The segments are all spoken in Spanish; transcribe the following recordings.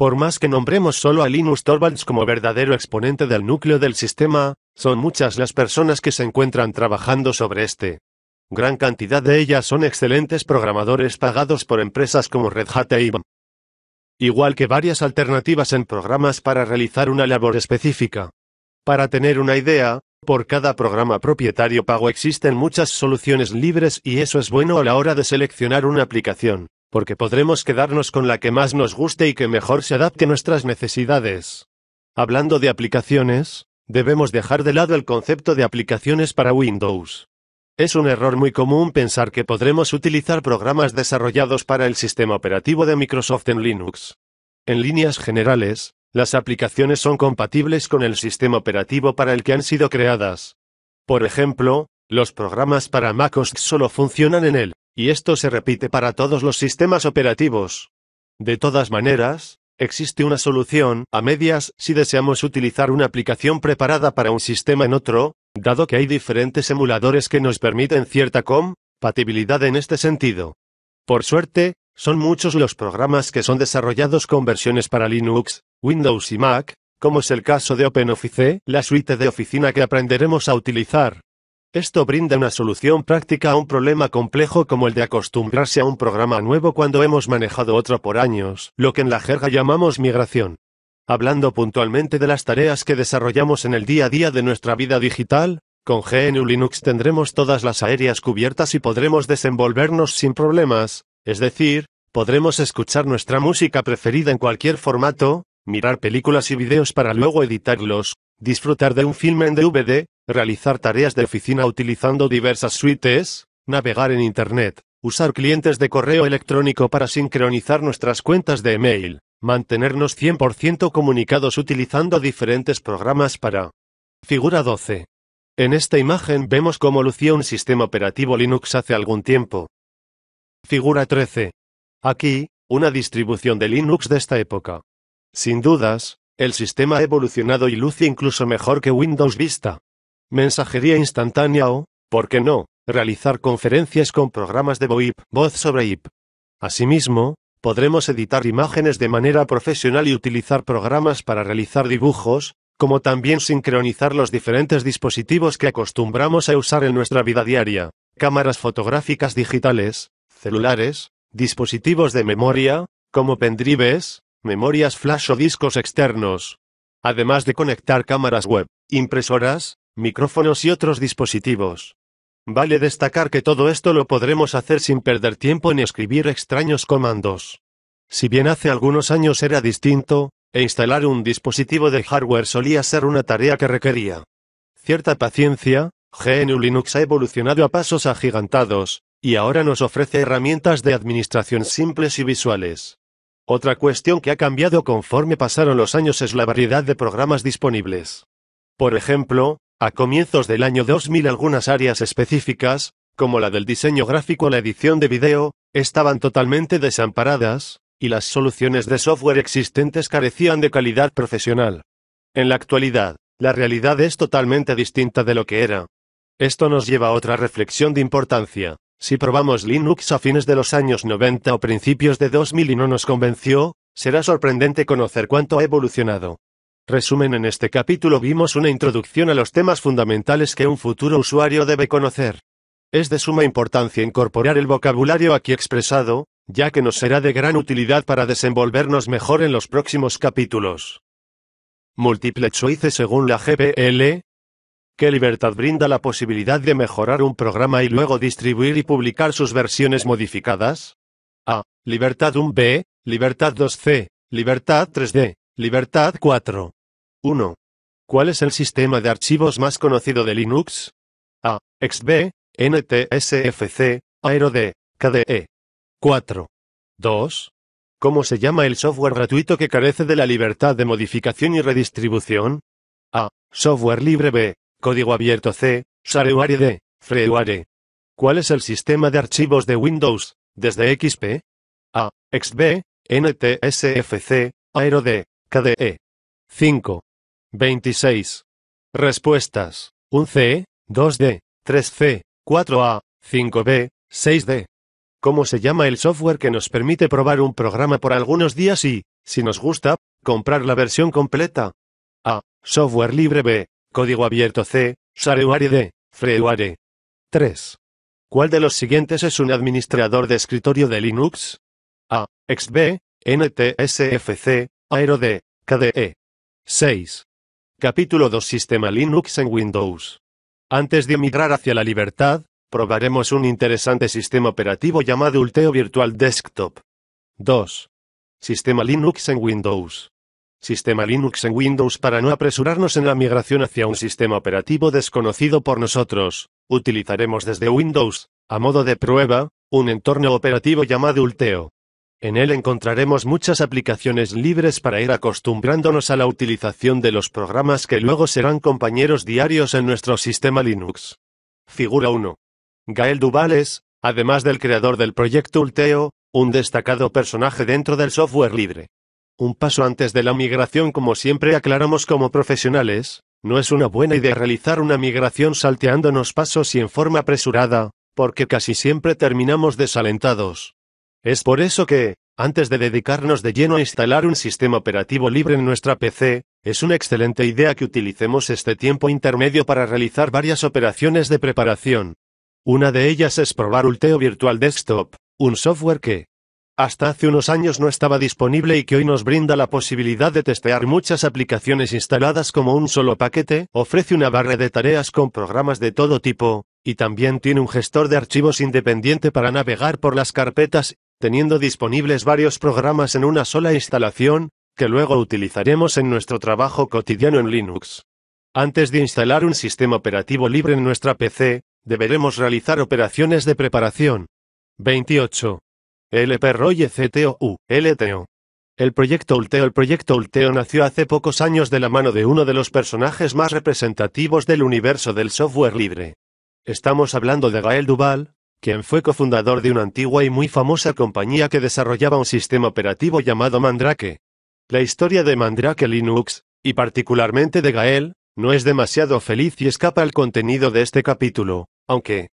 Por más que nombremos solo a Linus Torvalds como verdadero exponente del núcleo del sistema, son muchas las personas que se encuentran trabajando sobre este. Gran cantidad de ellas son excelentes programadores pagados por empresas como Red Hat e IBM. Igual que varias alternativas en programas para realizar una labor específica. Para tener una idea, por cada programa propietario pago existen muchas soluciones libres y eso es bueno a la hora de seleccionar una aplicación porque podremos quedarnos con la que más nos guste y que mejor se adapte a nuestras necesidades. Hablando de aplicaciones, debemos dejar de lado el concepto de aplicaciones para Windows. Es un error muy común pensar que podremos utilizar programas desarrollados para el sistema operativo de Microsoft en Linux. En líneas generales, las aplicaciones son compatibles con el sistema operativo para el que han sido creadas. Por ejemplo, los programas para MacOS solo funcionan en él. Y esto se repite para todos los sistemas operativos. De todas maneras, existe una solución, a medias, si deseamos utilizar una aplicación preparada para un sistema en otro, dado que hay diferentes emuladores que nos permiten cierta compatibilidad en este sentido. Por suerte, son muchos los programas que son desarrollados con versiones para Linux, Windows y Mac, como es el caso de OpenOffice, la suite de oficina que aprenderemos a utilizar. Esto brinda una solución práctica a un problema complejo como el de acostumbrarse a un programa nuevo cuando hemos manejado otro por años, lo que en la jerga llamamos migración. Hablando puntualmente de las tareas que desarrollamos en el día a día de nuestra vida digital, con GNU Linux tendremos todas las áreas cubiertas y podremos desenvolvernos sin problemas, es decir, podremos escuchar nuestra música preferida en cualquier formato, mirar películas y videos para luego editarlos, disfrutar de un film en DVD, realizar tareas de oficina utilizando diversas suites, navegar en Internet, usar clientes de correo electrónico para sincronizar nuestras cuentas de email, mantenernos 100% comunicados utilizando diferentes programas para... Figura 12. En esta imagen vemos cómo lucía un sistema operativo Linux hace algún tiempo. Figura 13. Aquí, una distribución de Linux de esta época. Sin dudas, el sistema ha evolucionado y luce incluso mejor que Windows Vista. Mensajería instantánea o, ¿por qué no?, realizar conferencias con programas de VoIP, voz sobre IP. Asimismo, podremos editar imágenes de manera profesional y utilizar programas para realizar dibujos, como también sincronizar los diferentes dispositivos que acostumbramos a usar en nuestra vida diaria, cámaras fotográficas digitales, celulares, dispositivos de memoria, como pendrives, memorias flash o discos externos. Además de conectar cámaras web, impresoras, micrófonos y otros dispositivos. Vale destacar que todo esto lo podremos hacer sin perder tiempo en escribir extraños comandos. Si bien hace algunos años era distinto, e instalar un dispositivo de hardware solía ser una tarea que requería cierta paciencia, GNU Linux ha evolucionado a pasos agigantados, y ahora nos ofrece herramientas de administración simples y visuales. Otra cuestión que ha cambiado conforme pasaron los años es la variedad de programas disponibles. Por ejemplo, a comienzos del año 2000 algunas áreas específicas, como la del diseño gráfico o la edición de video, estaban totalmente desamparadas, y las soluciones de software existentes carecían de calidad profesional. En la actualidad, la realidad es totalmente distinta de lo que era. Esto nos lleva a otra reflexión de importancia. Si probamos Linux a fines de los años 90 o principios de 2000 y no nos convenció, será sorprendente conocer cuánto ha evolucionado. Resumen En este capítulo vimos una introducción a los temas fundamentales que un futuro usuario debe conocer. Es de suma importancia incorporar el vocabulario aquí expresado, ya que nos será de gran utilidad para desenvolvernos mejor en los próximos capítulos. Multiple choice según la GPL, ¿Qué libertad brinda la posibilidad de mejorar un programa y luego distribuir y publicar sus versiones modificadas? A. Libertad 1B, Libertad 2C, Libertad 3D, Libertad 4. 1. ¿Cuál es el sistema de archivos más conocido de Linux? A. XB, NTSFC, AeroD, KDE. 4. 2. ¿Cómo se llama el software gratuito que carece de la libertad de modificación y redistribución? A. Software libre B. Código abierto C, Shareware D, Freeware. ¿Cuál es el sistema de archivos de Windows, desde XP? A, XB, NTSFC, AeroD, KDE. 5. 26. Respuestas. 1C, 2D, 3C, 4A, 5B, 6D. ¿Cómo se llama el software que nos permite probar un programa por algunos días y, si nos gusta, comprar la versión completa? A. Software libre B. Código abierto C, Sareware D, Freeware. 3. ¿Cuál de los siguientes es un administrador de escritorio de Linux? A. XB, NTSFC, AeroD, KDE. 6. Capítulo 2 Sistema Linux en Windows. Antes de emigrar hacia la libertad, probaremos un interesante sistema operativo llamado Ulteo Virtual Desktop. 2. Sistema Linux en Windows sistema Linux en Windows para no apresurarnos en la migración hacia un sistema operativo desconocido por nosotros. Utilizaremos desde Windows, a modo de prueba, un entorno operativo llamado Ulteo. En él encontraremos muchas aplicaciones libres para ir acostumbrándonos a la utilización de los programas que luego serán compañeros diarios en nuestro sistema Linux. Figura 1. Gael es, además del creador del proyecto Ulteo, un destacado personaje dentro del software libre. Un paso antes de la migración como siempre aclaramos como profesionales, no es una buena idea realizar una migración salteándonos pasos y en forma apresurada, porque casi siempre terminamos desalentados. Es por eso que, antes de dedicarnos de lleno a instalar un sistema operativo libre en nuestra PC, es una excelente idea que utilicemos este tiempo intermedio para realizar varias operaciones de preparación. Una de ellas es probar Ulteo Virtual Desktop, un software que, hasta hace unos años no estaba disponible y que hoy nos brinda la posibilidad de testear muchas aplicaciones instaladas como un solo paquete, ofrece una barra de tareas con programas de todo tipo, y también tiene un gestor de archivos independiente para navegar por las carpetas, teniendo disponibles varios programas en una sola instalación, que luego utilizaremos en nuestro trabajo cotidiano en Linux. Antes de instalar un sistema operativo libre en nuestra PC, deberemos realizar operaciones de preparación. 28. LP LTO. El proyecto Ulteo El proyecto Ulteo nació hace pocos años de la mano de uno de los personajes más representativos del universo del software libre. Estamos hablando de Gael Duval, quien fue cofundador de una antigua y muy famosa compañía que desarrollaba un sistema operativo llamado Mandrake. La historia de Mandrake Linux, y particularmente de Gael, no es demasiado feliz y escapa al contenido de este capítulo, aunque,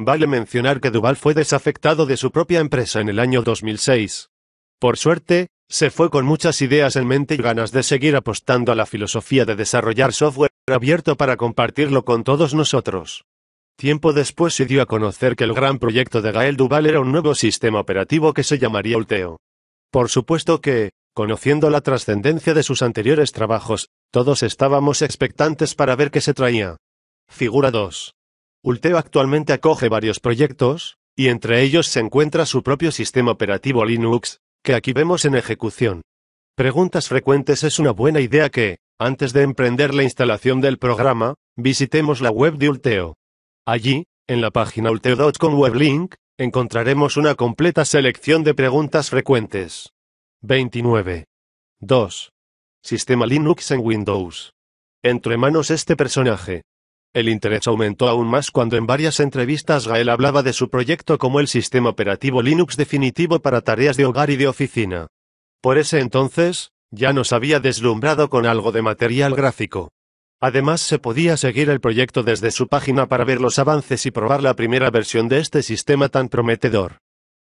Vale mencionar que Duval fue desafectado de su propia empresa en el año 2006. Por suerte, se fue con muchas ideas en mente y ganas de seguir apostando a la filosofía de desarrollar software abierto para compartirlo con todos nosotros. Tiempo después se dio a conocer que el gran proyecto de Gael Duval era un nuevo sistema operativo que se llamaría Ulteo. Por supuesto que, conociendo la trascendencia de sus anteriores trabajos, todos estábamos expectantes para ver qué se traía. Figura 2. Ulteo actualmente acoge varios proyectos, y entre ellos se encuentra su propio sistema operativo Linux, que aquí vemos en ejecución. Preguntas frecuentes es una buena idea que, antes de emprender la instalación del programa, visitemos la web de Ulteo. Allí, en la página ulteo.com weblink, encontraremos una completa selección de preguntas frecuentes. 29. 2. Sistema Linux en Windows. Entre manos este personaje, el interés aumentó aún más cuando en varias entrevistas Gael hablaba de su proyecto como el sistema operativo Linux definitivo para tareas de hogar y de oficina. Por ese entonces, ya nos había deslumbrado con algo de material gráfico. Además se podía seguir el proyecto desde su página para ver los avances y probar la primera versión de este sistema tan prometedor.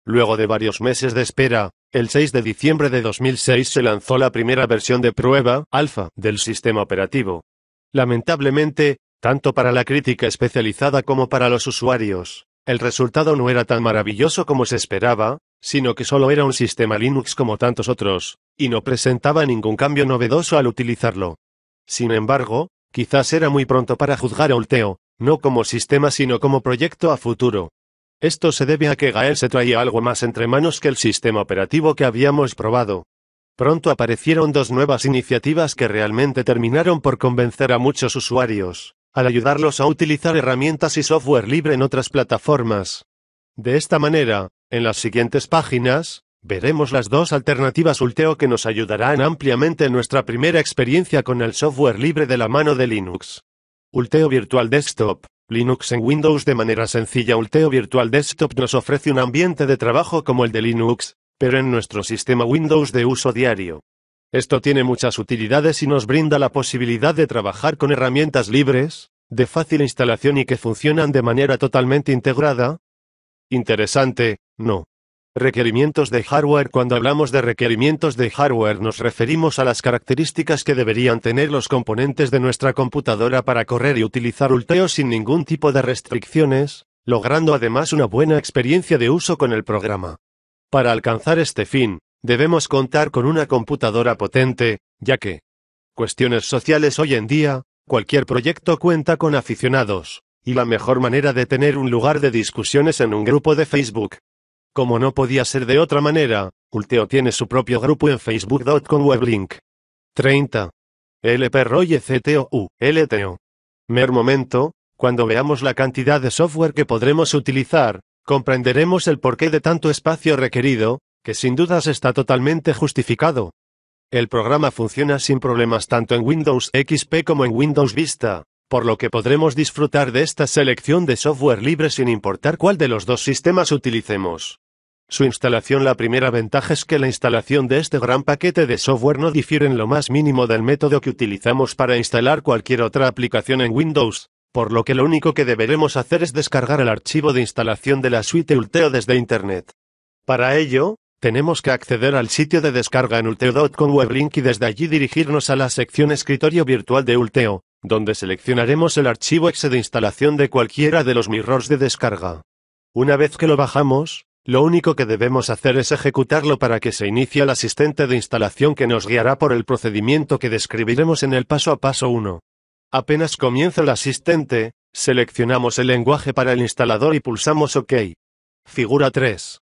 Luego de varios meses de espera, el 6 de diciembre de 2006 se lanzó la primera versión de prueba, alfa, del sistema operativo. Lamentablemente, tanto para la crítica especializada como para los usuarios, el resultado no era tan maravilloso como se esperaba, sino que solo era un sistema Linux como tantos otros, y no presentaba ningún cambio novedoso al utilizarlo. Sin embargo, quizás era muy pronto para juzgar a Ulteo, no como sistema sino como proyecto a futuro. Esto se debe a que Gael se traía algo más entre manos que el sistema operativo que habíamos probado. Pronto aparecieron dos nuevas iniciativas que realmente terminaron por convencer a muchos usuarios, al ayudarlos a utilizar herramientas y software libre en otras plataformas. De esta manera, en las siguientes páginas, veremos las dos alternativas Ulteo que nos ayudarán ampliamente en nuestra primera experiencia con el software libre de la mano de Linux. Ulteo Virtual Desktop. Linux en Windows de manera sencilla Ulteo Virtual Desktop nos ofrece un ambiente de trabajo como el de Linux, pero en nuestro sistema Windows de uso diario. Esto tiene muchas utilidades y nos brinda la posibilidad de trabajar con herramientas libres, de fácil instalación y que funcionan de manera totalmente integrada. Interesante, ¿no? Requerimientos de hardware Cuando hablamos de requerimientos de hardware nos referimos a las características que deberían tener los componentes de nuestra computadora para correr y utilizar Ulteo sin ningún tipo de restricciones, logrando además una buena experiencia de uso con el programa. Para alcanzar este fin, debemos contar con una computadora potente, ya que, cuestiones sociales hoy en día, cualquier proyecto cuenta con aficionados, y la mejor manera de tener un lugar de discusiones en un grupo de Facebook. Como no podía ser de otra manera, Ulteo tiene su propio grupo en facebook.com weblink. 30. LPROYCTOU, e LTO. Mer momento, cuando veamos la cantidad de software que podremos utilizar, comprenderemos el porqué de tanto espacio requerido, que sin dudas está totalmente justificado. El programa funciona sin problemas tanto en Windows XP como en Windows Vista, por lo que podremos disfrutar de esta selección de software libre sin importar cuál de los dos sistemas utilicemos. Su instalación La primera ventaja es que la instalación de este gran paquete de software no difiere en lo más mínimo del método que utilizamos para instalar cualquier otra aplicación en Windows, por lo que lo único que deberemos hacer es descargar el archivo de instalación de la suite Ulteo desde Internet. Para ello, tenemos que acceder al sitio de descarga en ulteo.com weblink y desde allí dirigirnos a la sección escritorio virtual de Ulteo, donde seleccionaremos el archivo exe de instalación de cualquiera de los mirrors de descarga. Una vez que lo bajamos, lo único que debemos hacer es ejecutarlo para que se inicie el asistente de instalación que nos guiará por el procedimiento que describiremos en el paso a paso 1. Apenas comienza el asistente, seleccionamos el lenguaje para el instalador y pulsamos OK. Figura 3.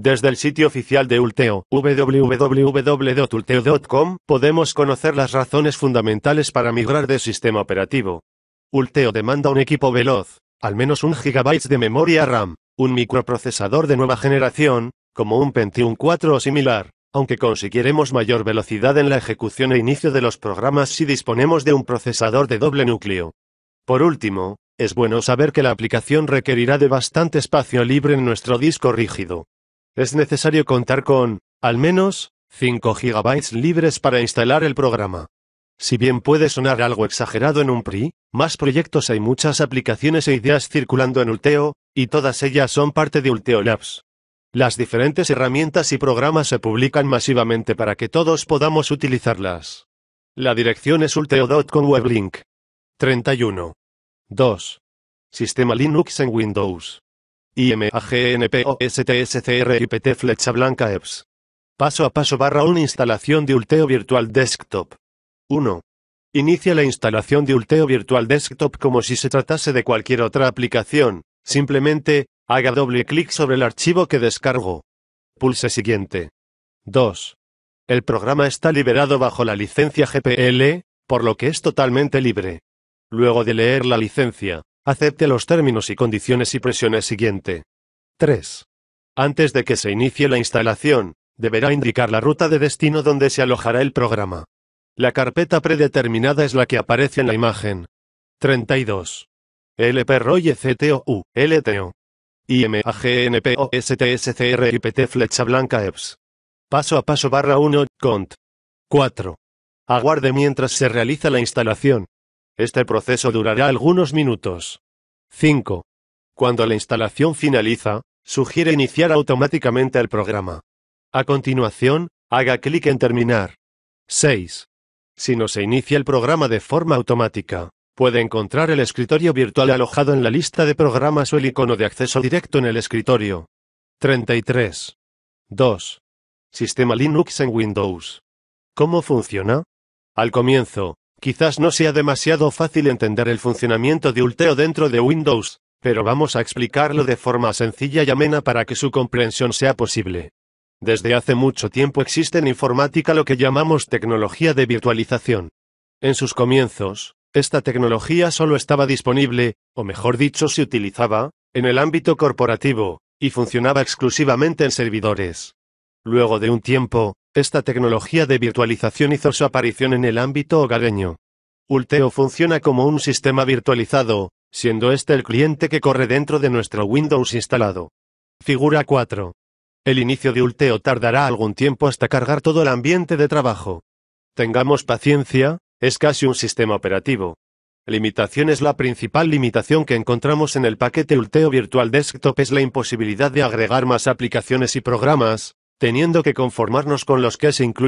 Desde el sitio oficial de Ulteo, www.ulteo.com, podemos conocer las razones fundamentales para migrar de sistema operativo. Ulteo demanda un equipo veloz, al menos un GB de memoria RAM, un microprocesador de nueva generación, como un Pentium 4 o similar, aunque consiguiremos mayor velocidad en la ejecución e inicio de los programas si disponemos de un procesador de doble núcleo. Por último, es bueno saber que la aplicación requerirá de bastante espacio libre en nuestro disco rígido es necesario contar con, al menos, 5 GB libres para instalar el programa. Si bien puede sonar algo exagerado en un PRI, más proyectos hay muchas aplicaciones e ideas circulando en Ulteo, y todas ellas son parte de Ulteo Labs. Las diferentes herramientas y programas se publican masivamente para que todos podamos utilizarlas. La dirección es ulteo.com weblink. 31. 2. Sistema Linux en Windows. I-M-A-G-E-N-P-O-S-T-S-C-R-I-P-T flecha blanca EPS. Paso a paso barra una instalación de Ulteo Virtual Desktop. 1. Inicia la instalación de Ulteo Virtual Desktop como si se tratase de cualquier otra aplicación. Simplemente, haga doble clic sobre el archivo que descargo. Pulse siguiente. 2. El programa está liberado bajo la licencia GPL, por lo que es totalmente libre. Luego de leer la licencia, Acepte los términos y condiciones y presione siguiente. 3. Antes de que se inicie la instalación, deberá indicar la ruta de destino donde se alojará el programa. La carpeta predeterminada es la que aparece en la imagen. 32. LPROYECTOU, LTO. IMAGNPOSTSCRIPT flecha blanca EPS. Paso a paso barra 1, cont. 4. Aguarde mientras se realiza la instalación, este proceso durará algunos minutos. 5. Cuando la instalación finaliza, sugiere iniciar automáticamente el programa. A continuación, haga clic en Terminar. 6. Si no se inicia el programa de forma automática, puede encontrar el escritorio virtual alojado en la lista de programas o el icono de acceso directo en el escritorio. 33. 2. Sistema Linux en Windows. ¿Cómo funciona? Al comienzo, Quizás no sea demasiado fácil entender el funcionamiento de Ulteo dentro de Windows, pero vamos a explicarlo de forma sencilla y amena para que su comprensión sea posible. Desde hace mucho tiempo existe en informática lo que llamamos tecnología de virtualización. En sus comienzos, esta tecnología solo estaba disponible, o mejor dicho, se utilizaba, en el ámbito corporativo, y funcionaba exclusivamente en servidores. Luego de un tiempo, esta tecnología de virtualización hizo su aparición en el ámbito hogareño. Ulteo funciona como un sistema virtualizado, siendo este el cliente que corre dentro de nuestro Windows instalado. Figura 4. El inicio de Ulteo tardará algún tiempo hasta cargar todo el ambiente de trabajo. Tengamos paciencia, es casi un sistema operativo. Limitación es la principal limitación que encontramos en el paquete Ulteo Virtual Desktop es la imposibilidad de agregar más aplicaciones y programas, teniendo que conformarnos con los que se incluyen